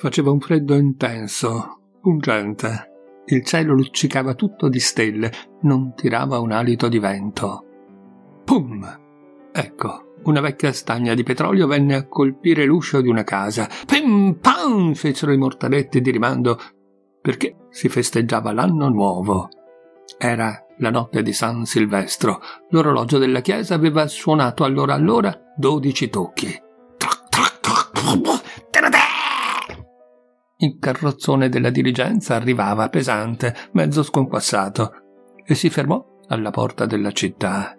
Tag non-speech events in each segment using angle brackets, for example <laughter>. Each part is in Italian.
Faceva un freddo intenso, pungente. Il cielo luccicava tutto di stelle, non tirava un alito di vento. Pum! Ecco, una vecchia stagna di petrolio venne a colpire l'uscio di una casa. Pim pam! fecero i mortaletti di rimando perché si festeggiava l'anno nuovo. Era la notte di San Silvestro. L'orologio della chiesa aveva suonato allora allora dodici tocchi. Trac, trac, trac, il carrozzone della diligenza arrivava pesante, mezzo sconquassato, e si fermò alla porta della città.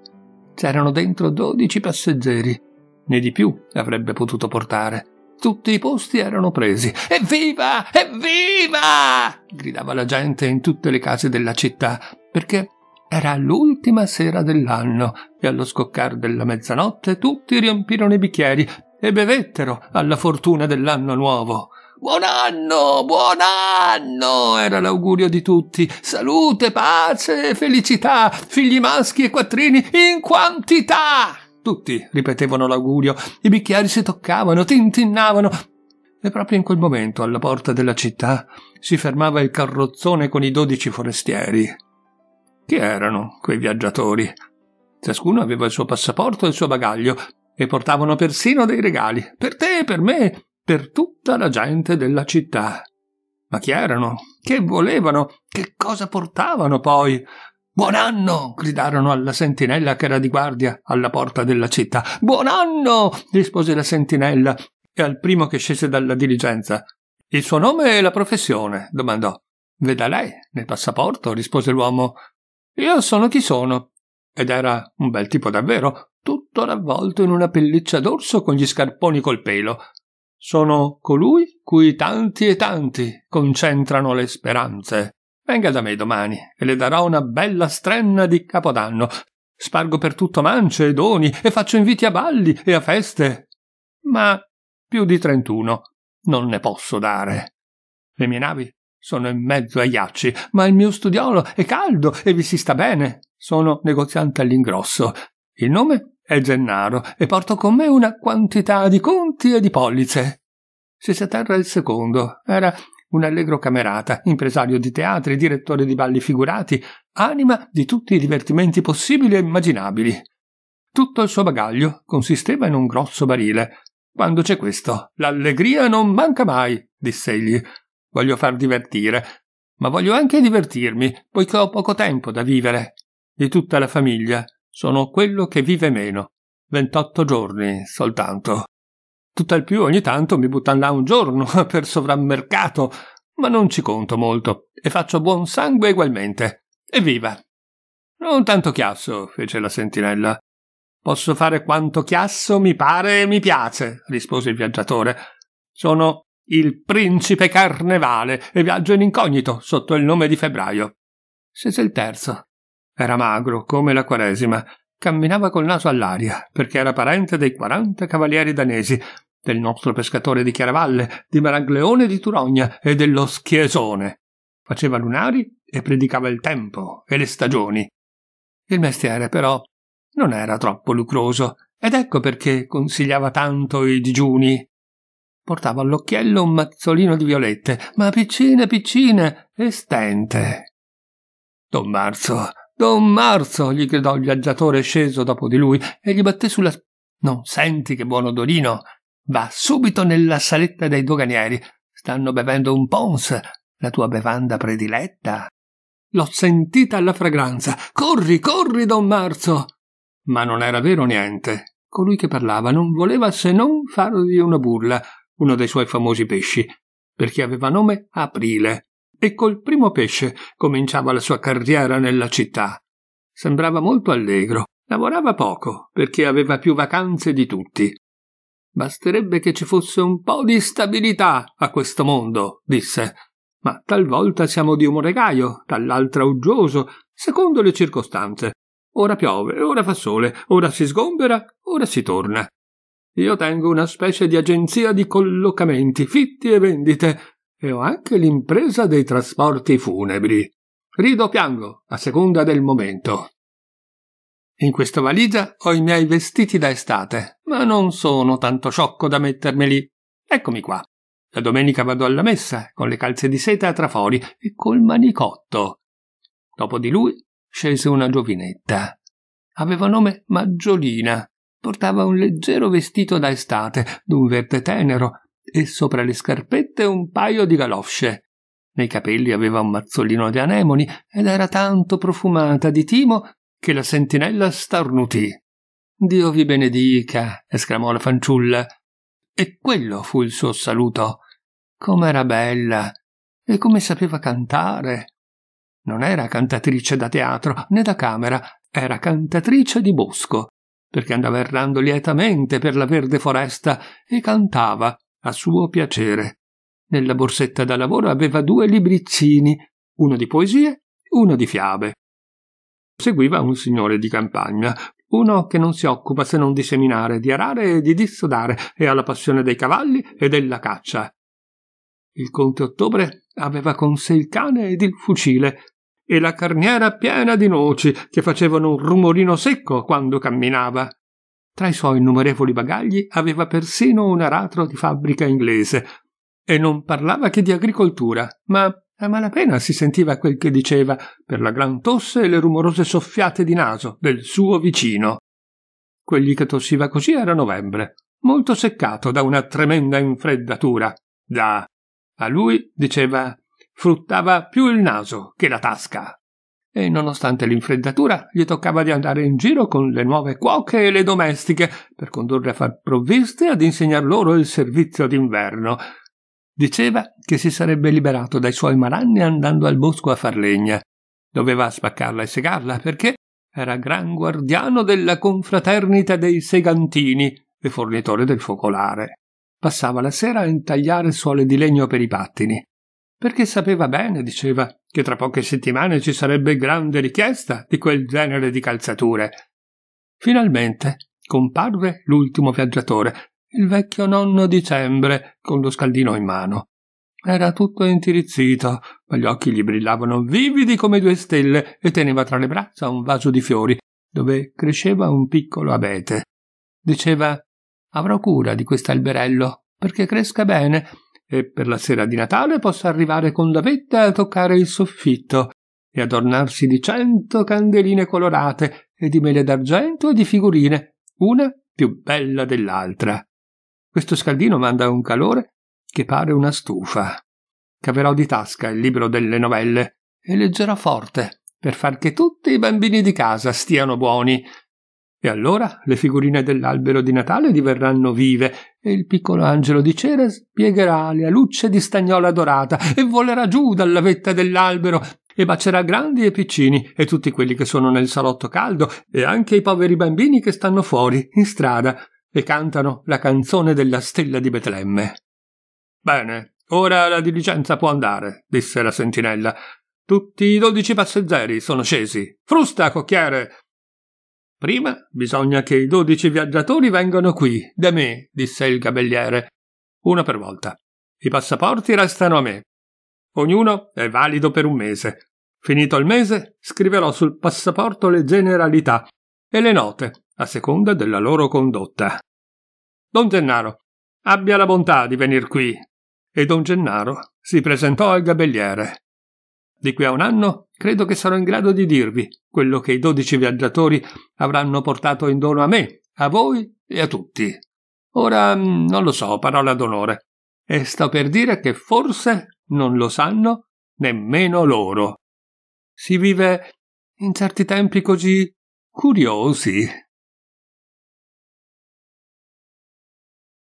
C'erano dentro dodici passeggeri, né di più avrebbe potuto portare. Tutti i posti erano presi. Evviva! Evviva! gridava la gente in tutte le case della città, perché era l'ultima sera dell'anno e allo scoccar della mezzanotte tutti riempirono i bicchieri e bevettero alla fortuna dell'anno nuovo. Buon anno, buon anno, era l'augurio di tutti. Salute, pace, felicità, figli maschi e quattrini in quantità. Tutti ripetevano l'augurio, i bicchieri si toccavano, tintinnavano. E proprio in quel momento, alla porta della città, si fermava il carrozzone con i dodici forestieri. Chi erano quei viaggiatori? Ciascuno aveva il suo passaporto e il suo bagaglio, e portavano persino dei regali, per te e per me, per tutta la gente della città. Ma chi erano? Che volevano? Che cosa portavano poi? Buon anno! gridarono alla sentinella che era di guardia alla porta della città. Buon anno! rispose la sentinella e al primo che scese dalla diligenza. Il suo nome e la professione? domandò. Veda lei, nel passaporto, rispose l'uomo. Io sono chi sono. Ed era un bel tipo davvero, tutto ravvolto in una pelliccia d'orso con gli scarponi col pelo. Sono colui cui tanti e tanti concentrano le speranze. Venga da me domani e le darò una bella strenna di capodanno. Spargo per tutto mance e doni e faccio inviti a balli e a feste. Ma più di trentuno non ne posso dare. Le mie navi sono in mezzo ai ghiacci, ma il mio studiolo è caldo e vi si sta bene. Sono negoziante all'ingrosso. Il nome è Gennaro e porto con me una quantità di conti e di pollice. Si seterra il secondo. Era un allegro camerata, impresario di teatri, direttore di balli figurati, anima di tutti i divertimenti possibili e immaginabili. Tutto il suo bagaglio consisteva in un grosso barile. Quando c'è questo, l'allegria non manca mai, disse egli. Voglio far divertire, ma voglio anche divertirmi, poiché ho poco tempo da vivere. Di tutta la famiglia sono quello che vive meno. 28 giorni soltanto. Tutt'al più ogni tanto mi buttan là un giorno <laughs> per sovrammercato, ma non ci conto molto e faccio buon sangue ugualmente. Evviva! Non tanto chiasso, fece la sentinella. Posso fare quanto chiasso mi pare e mi piace, rispose il viaggiatore. Sono il principe carnevale e viaggio in incognito sotto il nome di febbraio. Siete il terzo. Era magro, come la quaresima, camminava col naso all'aria, perché era parente dei quaranta cavalieri danesi, del nostro pescatore di Chiaravalle, di Maragleone di Turogna e dello Schiesone. Faceva lunari e predicava il tempo e le stagioni. Il mestiere, però, non era troppo lucroso, ed ecco perché consigliava tanto i digiuni. Portava all'occhiello un mazzolino di violette, ma piccine piccine e stente. Don Marzo Don Marzo! gli gridò il viaggiatore sceso dopo di lui e gli batté sulla... Non senti che buon odorino? Va subito nella saletta dei doganieri. Stanno bevendo un pons, la tua bevanda prediletta. L'ho sentita alla fragranza. Corri, corri, Don Marzo! Ma non era vero niente. Colui che parlava non voleva se non fargli una burla, uno dei suoi famosi pesci, perché aveva nome Aprile e col primo pesce cominciava la sua carriera nella città. Sembrava molto allegro, lavorava poco perché aveva più vacanze di tutti. Basterebbe che ci fosse un po' di stabilità a questo mondo, disse. Ma talvolta siamo di umore gaio, dall'altra uggioso, secondo le circostanze. Ora piove, ora fa sole, ora si sgombera, ora si torna. Io tengo una specie di agenzia di collocamenti, fitti e vendite, e ho anche l'impresa dei trasporti funebri. Rido o piango, a seconda del momento. In questa valigia ho i miei vestiti da estate, ma non sono tanto sciocco da mettermeli. Eccomi qua. La domenica vado alla messa, con le calze di seta a trafori e col manicotto. Dopo di lui scese una giovinetta. Aveva nome Maggiolina. Portava un leggero vestito da estate, d'un verde tenero e sopra le scarpette un paio di galosce. Nei capelli aveva un mazzolino di anemoni ed era tanto profumata di timo che la sentinella starnutì. Dio vi benedica, esclamò la fanciulla. E quello fu il suo saluto. Com'era bella e come sapeva cantare. Non era cantatrice da teatro né da camera, era cantatrice di bosco, perché andava errando lietamente per la verde foresta e cantava a suo piacere. Nella borsetta da lavoro aveva due libriccini, uno di poesie e uno di fiabe. Seguiva un signore di campagna, uno che non si occupa se non di seminare, di arare e di dissodare, e ha la passione dei cavalli e della caccia. Il conte Ottobre aveva con sé il cane ed il fucile, e la carniera piena di noci che facevano un rumorino secco quando camminava. Tra i suoi innumerevoli bagagli aveva persino un aratro di fabbrica inglese e non parlava che di agricoltura, ma a malapena si sentiva quel che diceva per la gran tosse e le rumorose soffiate di naso del suo vicino. Quelli che tossiva così era novembre, molto seccato da una tremenda infreddatura. Da a lui diceva fruttava più il naso che la tasca e nonostante l'infreddatura gli toccava di andare in giro con le nuove cuoche e le domestiche per condurre a far provviste ad insegnar loro il servizio d'inverno. Diceva che si sarebbe liberato dai suoi malanni andando al bosco a far legna. Doveva spaccarla e segarla perché era gran guardiano della confraternita dei segantini e fornitore del focolare. Passava la sera a intagliare suole di legno per i pattini perché sapeva bene, diceva, che tra poche settimane ci sarebbe grande richiesta di quel genere di calzature. Finalmente comparve l'ultimo viaggiatore, il vecchio nonno dicembre, con lo scaldino in mano. Era tutto intirizzito, ma gli occhi gli brillavano vividi come due stelle e teneva tra le braccia un vaso di fiori, dove cresceva un piccolo abete. Diceva Avrò cura di quest'alberello, perché cresca bene e per la sera di Natale possa arrivare con la vetta a toccare il soffitto e adornarsi di cento candeline colorate e di mele d'argento e di figurine, una più bella dell'altra. Questo scaldino manda un calore che pare una stufa. Caverò di tasca il libro delle novelle e leggerò forte per far che tutti i bambini di casa stiano buoni e allora le figurine dell'albero di Natale diverranno vive e il piccolo angelo di cera spiegherà le alucce di stagnola dorata e volerà giù dalla vetta dell'albero e bacerà grandi e piccini e tutti quelli che sono nel salotto caldo e anche i poveri bambini che stanno fuori, in strada, e cantano la canzone della stella di Betlemme. Bene, ora la diligenza può andare, disse la sentinella. Tutti i dodici passeggeri sono scesi. Frusta, cocchiere! Prima bisogna che i dodici viaggiatori vengano qui, da me, disse il gabelliere. Uno per volta. I passaporti restano a me. Ognuno è valido per un mese. Finito il mese, scriverò sul passaporto le generalità e le note, a seconda della loro condotta. Don Gennaro, abbia la bontà di venir qui. E don Gennaro si presentò al gabelliere. Di qui a un anno credo che sarò in grado di dirvi quello che i dodici viaggiatori avranno portato in dono a me, a voi e a tutti. Ora mm, non lo so, parola d'onore. E sto per dire che forse non lo sanno nemmeno loro. Si vive in certi tempi così curiosi,